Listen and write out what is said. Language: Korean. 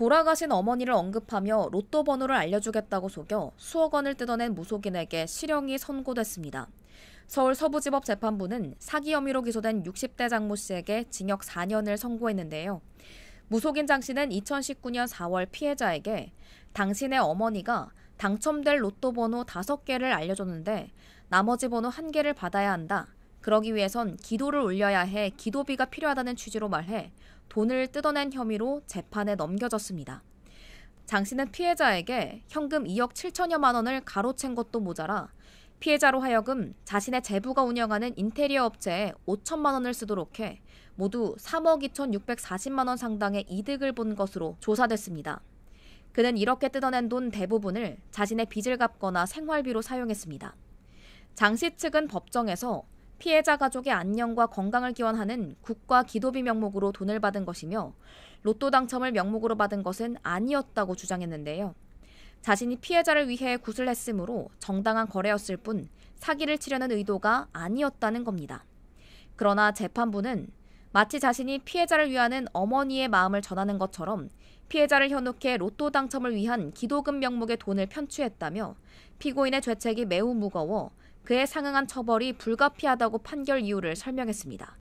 돌아가신 어머니를 언급하며 로또 번호를 알려주겠다고 속여 수억 원을 뜯어낸 무속인에게 실형이 선고됐습니다. 서울 서부지법 재판부는 사기 혐의로 기소된 60대 장모 씨에게 징역 4년을 선고했는데요. 무속인 장 씨는 2019년 4월 피해자에게 당신의 어머니가 당첨될 로또 번호 5개를 알려줬는데 나머지 번호 1개를 받아야 한다. 그러기 위해선 기도를 올려야 해 기도비가 필요하다는 취지로 말해 돈을 뜯어낸 혐의로 재판에 넘겨졌습니다. 장 씨는 피해자에게 현금 2억 7천여만 원을 가로챈 것도 모자라 피해자로 하여금 자신의 제부가 운영하는 인테리어 업체에 5천만 원을 쓰도록 해 모두 3억 2,640만 원 상당의 이득을 본 것으로 조사됐습니다. 그는 이렇게 뜯어낸 돈 대부분을 자신의 빚을 갚거나 생활비로 사용했습니다. 장 씨 측은 법정에서 피해자 가족의 안녕과 건강을 기원하는 국가 기도비 명목으로 돈을 받은 것이며 로또 당첨을 명목으로 받은 것은 아니었다고 주장했는데요. 자신이 피해자를 위해 굿을 했으므로 정당한 거래였을 뿐 사기를 치려는 의도가 아니었다는 겁니다. 그러나 재판부는 마치 자신이 피해자를 위하는 어머니의 마음을 전하는 것처럼 피해자를 현혹해 로또 당첨을 위한 기도금 명목의 돈을 편취했다며 피고인의 죄책이 매우 무거워 그에 상응한 처벌이 불가피하다고 판결 이유를 설명했습니다.